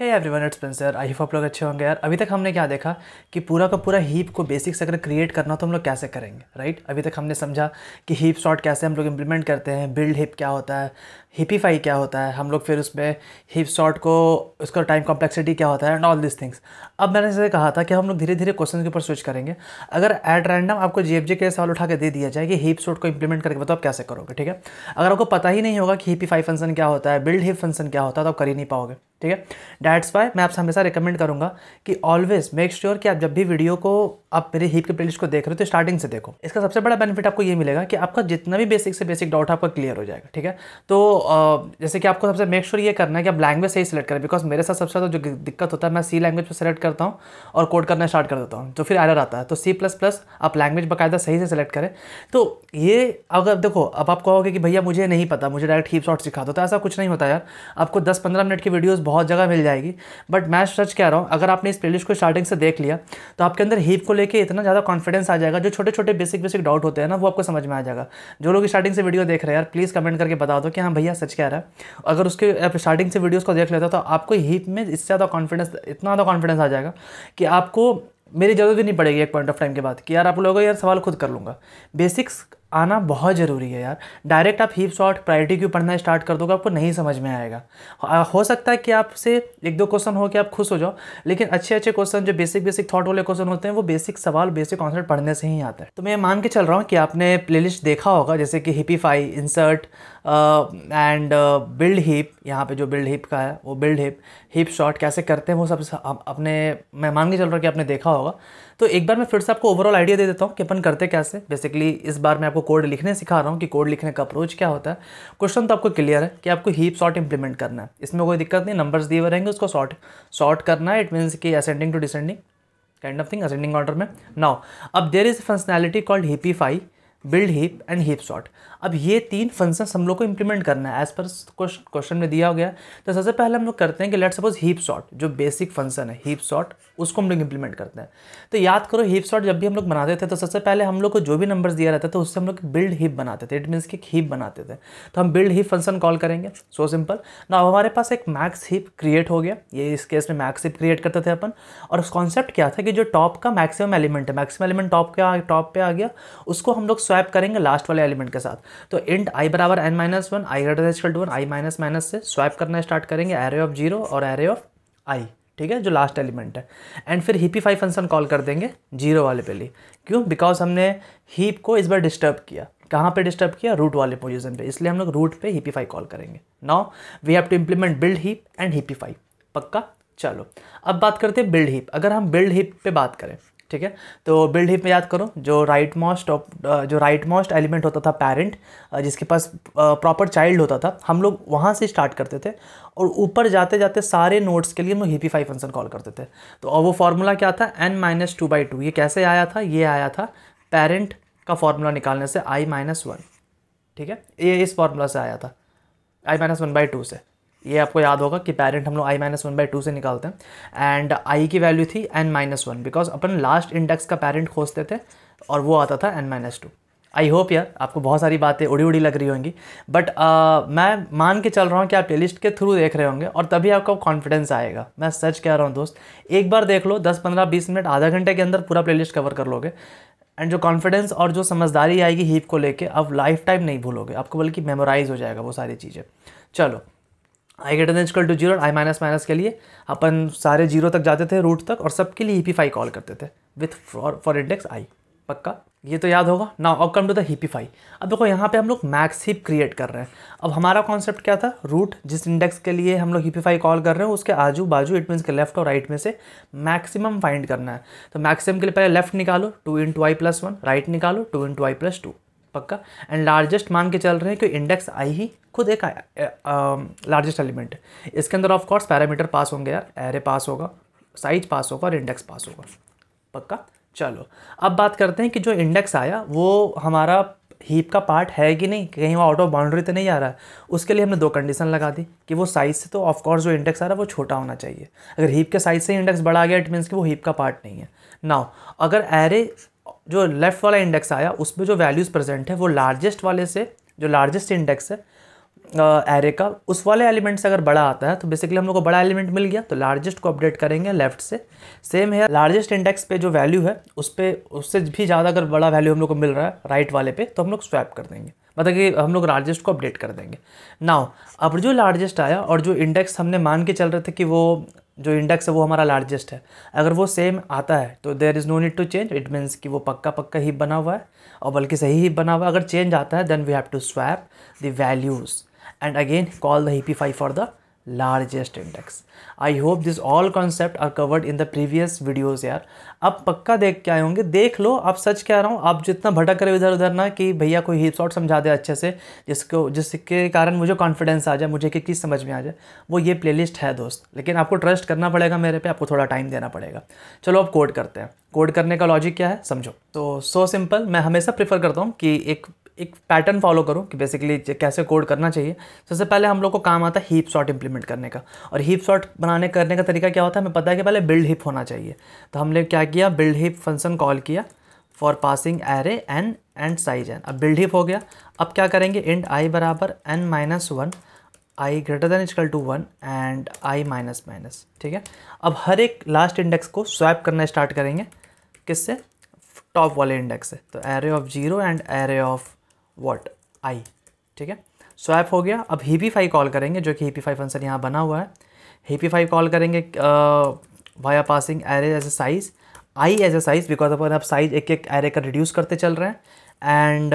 है everyone it's Spencer I hope आप लोग अच्छे होंगे यार अभी तक हमने क्या देखा कि पूरा का पूरा हीप को बेसिक्स अगर क्रिएट करना तो हम लोग कैसे करेंगे राइट अभी तक हमने समझा कि हीप शॉट कैसे हम लोग इम्प्लीमेंट करते हैं बिल्ड हीप क्या होता है हिपीफाई क्या होता है हम लोग फिर उसमें हीप शॉट को उसका टाइम कॉम्प्लेक्सिटी क्या होता है एंड ऑल दिस थिंग्स अब मैंने जैसे कहा था कि हम लोग धीरे धीरे क्वेश्चन के ऊपर स्विच करेंगे अगर एट रैंडम आपको जी के सवाल उठा के दे दिया जाए कि हीप शॉट को इम्प्लीमेंट करके बताओ आप कैसे करोगे ठीक है अगर आपको पता ही नहीं होगा कि हीपीफाई फंक्शन क्या होता है बिल्ड हिप फंक्शन क्या होता है तो आप कर ही नहीं पाओगे ठीक है डैट्स वाई मैं आपसे हमेशा रिकमेंड करूँगा कि ऑलवेज मेक श्योर कि आप जब भी वीडियो को आप मेरे हिप के प्लेलिस्ट को देख रहे हो तो स्टार्टिंग से देखो इसका सबसे बड़ा बेनिफिट आपको ये मिलेगा कि आपका जितना भी बेसिक से बेसिक डाउट आपका क्लियर हो जाएगा ठीक है तो जैसे कि आपको सबसे मेक श्योर ये करना है कि आप लैंग्वेज सही सिलेक्ट करें बिकॉज मेरे साथ सबसे ज़्यादा जो दिक्कत होता है मैं सी लैंग्वेज पर सेलेक्ट करता हूँ और कोड करना स्टार्ट कर देता हूँ तो फिर एरर आता है तो सी प्लस प्लस आप लैंग्वेज बाकायदा सही से सिलेक्ट करें तो ये अगर देखो अब आप कहोगे कि भैया मुझे नहीं पता मुझे डायरेक्ट हीप शॉट सिखा दो तो ऐसा कुछ नहीं होता यार आपको दस पंद्रह मिनट की वीडियोज़ बहुत जगह मिल जाएगी बट मैं सच कह रहा हूँ अगर आपने इस प्लेलिस्ट को स्टार्टिंग से देख लिया तो आपके अंदर हीप को देखिए इतना ज़्यादा कॉन्फिडेंस आ जाएगा जो छोटे छोटे बेसिक बेसिक डाउट होते हैं ना वो आपको समझ में आ जाएगा जो लोग स्टार्टिंग से वीडियो देख रहे हैं यार प्लीज़ कमेंट करके बता दो कि हाँ भैया सच कह रहा है अगर उसके आप स्टार्टिंग से वीडियोज़ को देख लेते हो तो आपको हीप में इससे ज़्यादा कॉन्फिडेंस इतना ज़्यादा कॉन्फिडेंस आ जाएगा कि आपको मेरी ज़रूरत भी नहीं पड़ेगी एक पॉइंट ऑफ टाइम के बाद कि यार आप लोगों यार सवाल खुद कर लूँगा बेसिक्स आना बहुत ज़रूरी है यार डायरेक्ट आप हीप शॉर्ट प्रायोरिटी क्यों पढ़ना स्टार्ट कर दोगे आपको नहीं समझ में आएगा हो सकता है कि आपसे एक दो क्वेश्चन हो कि आप खुश हो जाओ लेकिन अच्छे अच्छे क्वेश्चन जो बेसिक बेसिक थॉट वाले क्वेश्चन होते हैं वो बेसिक सवाल बेसिक कॉन्सेप्ट पढ़ने से ही आता है तो मैं मान के चल रहा हूँ कि आपने प्ले देखा होगा जैसे कि heapify insert and build heap यहाँ पे जो बिल्ड हिप का है वो बिल्ड हिप हिप शॉट कैसे करते हैं वो सब अपने मैं मान के चल रहा हूँ कि आपने देखा होगा तो एक बार मैं फिर से आपको ओवरऑल आइडिया दे देता हूँ कि अपन करते कैसे बेसिकली इस बार मैं आपको कोड लिखने सिखा रहा हूँ कि कोड लिखने का अप्रोच क्या होता है क्वेश्चन तो आपको क्लियर है कि आपको हीप सॉर्ट इंप्लीमेंट करना है इसमें कोई दिक्कत नहीं नंबर्स दिए हुए रहेंगे उसको सॉर्ट सॉर्ट करना है इट मीन्स कि ascending to descending kind of thing ascending order में नाउ अब there is functionality called heapify build heap and heap sort अब ये तीन फंक्शन हम लोग को इंप्लीमेंट करना है एज पर क्वेश्चन में दिया हो गया तो सबसे पहले हम लोग करते हैं कि लेट सपोज हीप शॉट जो बेसिक फंक्शन है हीप शॉट उसको हम लोग इम्प्लीमेंट करते हैं तो याद करो हीप शॉट जब भी हम लोग बनाते थे तो सबसे पहले हम लोग को जो भी नंबर दिया रहता था उससे हम लोग बिल्ड हीप बनाते थे इट मीन्स कि हीप बनाते थे तो हम बिल्ड हीप फंक्शन कॉल करेंगे सो सिंपल ना अब हमारे पास एक मैक्स हीप क्रिएट हो गया ये इस केस में मैक्स हीप क्रिएट करते थे अपन और कॉन्सेप्ट क्या था कि जो टॉप का मैक्सिमम एलिमेंट है मैक्सिमम एलिमेंट टॉप के टॉप पे आ गया उसको हम लोग स्वाइप करेंगे लास्ट वाले एलिमेंट के साथ तो इंट आई बराबर N minus one I greater equal to one I minus minus से स्वाइप करना स्टार्ट करेंगे एरे ऑफ जीरो और एरे ऑफ आई ठीक है जो लास्ट एलिमेंट है एंड फिर हीपी फाइव फंक्शन कॉल कर देंगे जीरो वाले पे लिए क्यों बिकॉज हमने हीप को इस बार डिस्टर्ब किया कहाँ पे डिस्टर्ब किया रूट वाले पोजिशन पे इसलिए हम लोग रूट पे हीपी फाइव कॉल करेंगे now we have to implement build heap and heapify पक्का चलो अब बात करते हैं बिल्ड हीप अगर हम बिल्ड हीप पे बात करें ठीक है तो बिल्ड हिप में याद करो जो राइट मोस्ट जो राइट मोस्ट एलिमेंट होता था पेरेंट जिसके पास प्रॉपर चाइल्ड होता था हम लोग वहाँ से स्टार्ट करते थे और ऊपर जाते जाते सारे नोट्स के लिए हम फाइव फंक्शन कॉल करते थे तो और वो फार्मूला क्या था n minus two by two ये कैसे आया था ये आया था पेरेंट का फार्मूला निकालने से आई माइनस वन ठीक है ये इस फार्मूला से आया था i minus one by two से ये आपको याद होगा कि पेरेंट हम लोग i minus one by two से निकालते हैं एंड आई की वैल्यू थी एन माइनस वन बिकॉज अपन लास्ट इंडेक्स का पेरेंट खोजते थे और वो आता था n minus two I hope यार आपको बहुत सारी बातें उड़ी उड़ी लग रही होंगी बट uh, मैं मान के चल रहा हूँ कि आप प्लेलिस्ट के थ्रू देख रहे होंगे और तभी आपका कॉन्फिडेंस आएगा मैं सच कह रहा हूँ दोस्त एक बार देख लो दस पंद्रह बीस मिनट आधा घंटे के अंदर पूरा प्लेलिस्ट कवर कर लोगे एंड जो कॉन्फिडेंस और जो समझदारी आएगी हीप को लेके आप लाइफ टाइम नहीं भूलोगे आपको बल्कि मेमोराइज हो जाएगा वो सारी चीज़ें चलो i greater than equal to zero i minus minus के लिए अपन सारे जीरो तक जाते थे रूट तक और सबके लिए हीपीफाई कॉल करते थे with for for index i पक्का ये तो याद होगा ना अब कम टू द हीपीफाई अब देखो यहाँ पे हम लोग मैक्स हीप क्रिएट कर रहे हैं अब हमारा कॉन्सेप्ट क्या था रूट जिस इंडेक्स के लिए हम लोग हीपीफाई कॉल कर रहे हैं उसके आजू बाजू इट मीन्स के लेफ्ट और राइट में से मैक्सिमम फाइंड करना है तो मैक्सिमम के लिए पहले लेफ्ट निकालो two into i plus one right निकालो two into i plus two पक्का एंड लार्जेस्ट मान के चल रहे हैं कि इंडेक्स आई ही खुद एक लार्जेस्ट एलिमेंट है इसके अंदर ऑफ कोर्स पैरामीटर पास होंगे यार एरे पास होगा साइज पास होगा और इंडेक्स पास होगा पक्का चलो अब बात करते हैं कि जो इंडेक्स आया वो हमारा हीप का पार्ट है कि नहीं कहीं वो आउट ऑफ बाउंड्री तो नहीं आ रहा है उसके लिए हमने दो कंडीशन लगा दी कि वो साइज़ से तो ऑफ कोर्स जो इंडेक्स आ रहा है वो छोटा होना चाहिए अगर हीप के साइज़ से इंडेक्स बड़ा गया इट मीन्स कि वो हीप का पार्ट नहीं है नाउ अगर एरे जो लेफ़्ट वाला इंडेक्स आया उसमें जो वैल्यूज़ प्रेजेंट है वो लार्जेस्ट वाले से जो लार्जेस्ट इंडेक्स है एरे का उस वाले एलिमेंट से अगर बड़ा आता है तो बेसिकली हम लोग को बड़ा एलिमेंट मिल गया तो लार्जेस्ट को अपडेट करेंगे लेफ्ट से सेम है लार्जेस्ट इंडेक्स पे जो वैल्यू है उस पर उससे भी ज़्यादा अगर बड़ा वैल्यू हम लोग को मिल रहा है राइट वाले पे तो हम लोग स्वैप कर देंगे मतलब कि हम लोग लार्जेस्ट को अपडेट कर देंगे नाउ अब जो लार्जेस्ट आया और जो इंडेक्स हमने मान के चल रहे थे कि वो जो इंडेक्स है वो हमारा लार्जेस्ट है अगर वो सेम आता है तो there is no need to change it means कि वो पक्का पक्का ही बना हुआ है और बल्कि सही ही बना हुआ है अगर चेंज आता है then we have to swap the values and again call the heapify for the largest index I hope this all concept are covered in the previous videos यार आप पक्का देख के आए होंगे देख लो आप सच कह रहा हूँ आप जितना भटक रहे इधर उधर ना कि भैया कोई हिप शॉट समझा दे अच्छे से जिसको जिसके कारण मुझे कॉन्फिडेंस आ जाए मुझे कि किस समझ में आ जाए वो ये प्ले है दोस्त लेकिन आपको ट्रस्ट करना पड़ेगा मेरे पे आपको थोड़ा टाइम देना पड़ेगा चलो आप कोड करते हैं कोड करने का लॉजिक क्या है समझो तो सो so सिंपल मैं हमेशा प्रीफर करता हूँ कि एक एक पैटर्न फॉलो करो कि बेसिकली कैसे कोड करना चाहिए सबसे पहले हम लोग को काम आता है हीप शॉट इंप्लीमेंट करने का और हीप शॉट बनाने करने का तरीका क्या होता है हमें पता है कि पहले बिल्ड हिप होना चाहिए तो हमने क्या किया बिल्ड हिप फंक्शन कॉल किया for passing array n and size n अब बिल्ड हिप हो गया अब क्या करेंगे इंड आई बराबर N minus one I greater than equal to one and i minus minus ठीक है अब हर एक लास्ट इंडेक्स को स्वैप करना स्टार्ट करेंगे किससे टॉप वाले इंडेक्स से तो array of zero and array of what i ठीक है स्वैप हो गया अब ही पी कॉल करेंगे जो कि ही फाइव फंक्शन यहाँ बना हुआ है ही फाइव कॉल करेंगे are passing array as a size i as a size because अपन अब साइज एक एक एरे का रिड्यूस करते चल रहे हैं एंड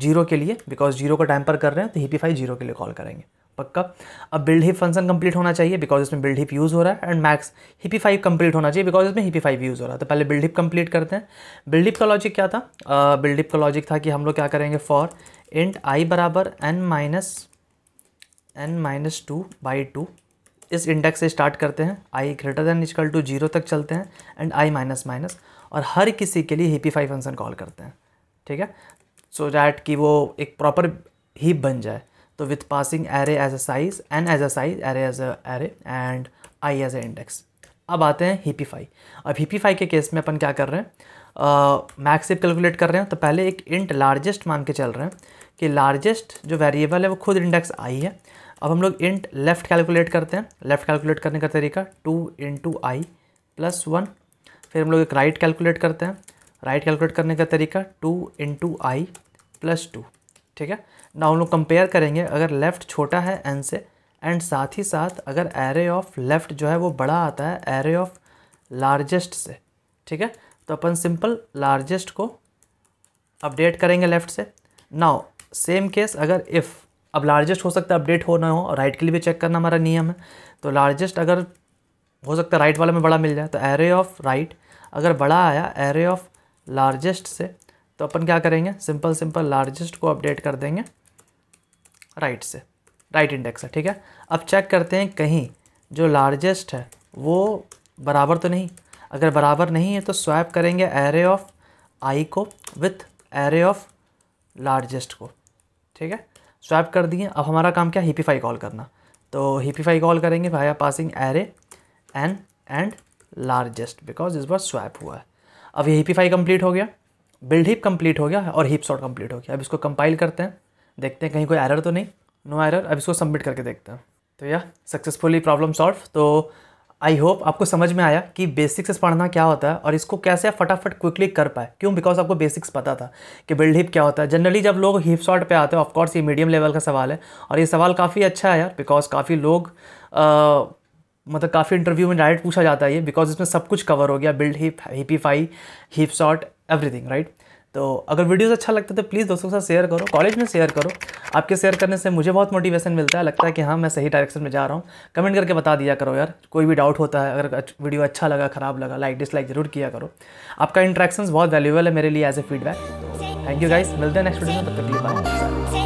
जीरो uh, के लिए बिकॉज जीरो को टैम्पर कर रहे हैं तो ही पी जीरो के लिए कॉल करेंगे पक्का अब बिल्ड हिप फंक्शन कंप्लीट होना चाहिए बिकॉज इसमें बिल्ड हिप यूज़ हो रहा है and max heapify complete होना चाहिए बिकॉज इसमें हिपी फाइव यूज़ हो रहा है तो पहले बिल्ड हिप कंप्लीट करते हैं बिल्ड हिप का लॉजिक क्या था बिल्ड हिप का लॉजिक था कि हम लोग क्या करेंगे फॉर इंट आई बराबर N minus n minus two by two इस इंडेक्स से स्टार्ट करते हैं i greater than equal to zero तक चलते हैं एंड आई माइनस माइनस और हर किसी के लिए हिपी फाइव फंक्शन कॉल करते हैं ठीक है सो so डैट कि वो एक प्रॉपर हीप बन जाए तो with passing array as a size n as a size array as a array and i as a index अब आते हैं हीपीफाई अब हीपीफाई के केस में अपन क्या कर रहे हैं मैक्स uh, कैलकुलेट कर रहे हैं तो पहले एक इंट लार्जेस्ट मान के चल रहे हैं कि लार्जेस्ट जो वेरिएबल है वो खुद इंडेक्स आई है अब हम लोग इंट लेफ़्ट कैलकुलेट करते हैं लेफ़्ट कैलकुलेट करने का तरीका two into i plus one फिर हम लोग एक राइट right कैलकुलेट करते हैं राइट right कैलकुलेट करने का तरीका two into i plus two ठीक है ना हम लोग कंपेयर करेंगे अगर लेफ़्ट छोटा है एन से एंड साथ ही साथ अगर एरे ऑफ लेफ़्ट जो है वो बड़ा आता है एरे ऑफ लार्जेस्ट से ठीक है तो अपन सिंपल लार्जेस्ट को अपडेट करेंगे लेफ़्ट से नाउ सेम केस अगर इफ़ अब लार्जेस्ट हो सकता है अपडेट हो ना हो और राइट के लिए भी चेक करना हमारा नियम है तो लार्जेस्ट अगर हो सकता है राइट वाले में बड़ा मिल जाए तो एरे ऑफ राइट अगर बड़ा आया एरे ऑफ लार्जेस्ट से तो अपन क्या करेंगे सिंपल सिंपल लार्जेस्ट को अपडेट कर देंगे राइट से राइट इंडेक्स है ठीक है अब चेक करते हैं कहीं जो लार्जेस्ट है वो बराबर तो नहीं अगर बराबर नहीं है तो स्वैप करेंगे एरे ऑफ आई को विथ एरे ऑफ लार्जेस्ट को ठीक है स्वैप कर दिए अब हमारा काम क्या हीपीफाई कॉल करना तो हीपीफाई कॉल करेंगे भाई passing array n and largest because इस बार स्वैप हुआ है अब ये हीपीफाई कंप्लीट हो गया बिल्ड हिप कंप्लीट हो गया और हिप शॉर्ट कंप्लीट हो गया अब इसको कंपाइल करते हैं देखते हैं कहीं कोई एरर तो नहीं नो एरर अब इसको सबमिट करके देखते हैं तो या सक्सेसफुली प्रॉब्लम सॉल्व तो आई होप आपको समझ में आया कि बेसिक्स पढ़ना क्या होता है और इसको कैसे आप फटाफट क्विकली कर पाए क्यों बिकॉज आपको बेसिक्स पता था कि बिल्ड हिप क्या होता है जनरली जब लोग हिप शॉट पे आते हैं ऑफकोर्स ये मीडियम लेवल का सवाल है और ये सवाल काफ़ी अच्छा है यार बिकॉज काफ़ी लोग आ, मतलब काफ़ी इंटरव्यू में डायरेक्ट पूछा जाता है ये बिकॉज इसमें सब कुछ कवर हो गया build heap heapify heap sort everything right तो अगर वीडियोस अच्छा लगता है तो प्लीज़ दोस्तों के साथ शेयर करो कॉलेज में शेयर करो आपके शेयर करने से मुझे बहुत मोटिवेशन मिलता है लगता है कि हाँ मैं सही डायरेक्शन में जा रहा हूँ कमेंट करके बता दिया करो यार कोई भी डाउट होता है अगर वीडियो अच्छा, अच्छा लगा ख़राब लगा लाइक डिसलाइक ज़रूर किया करो आपका इंट्रैक्शन बहुत वैल्यूबल है मेरे लिए as a feedback thank you guys मिलते हैं नेक्स्ट वीडियो में तब तक लिए बाय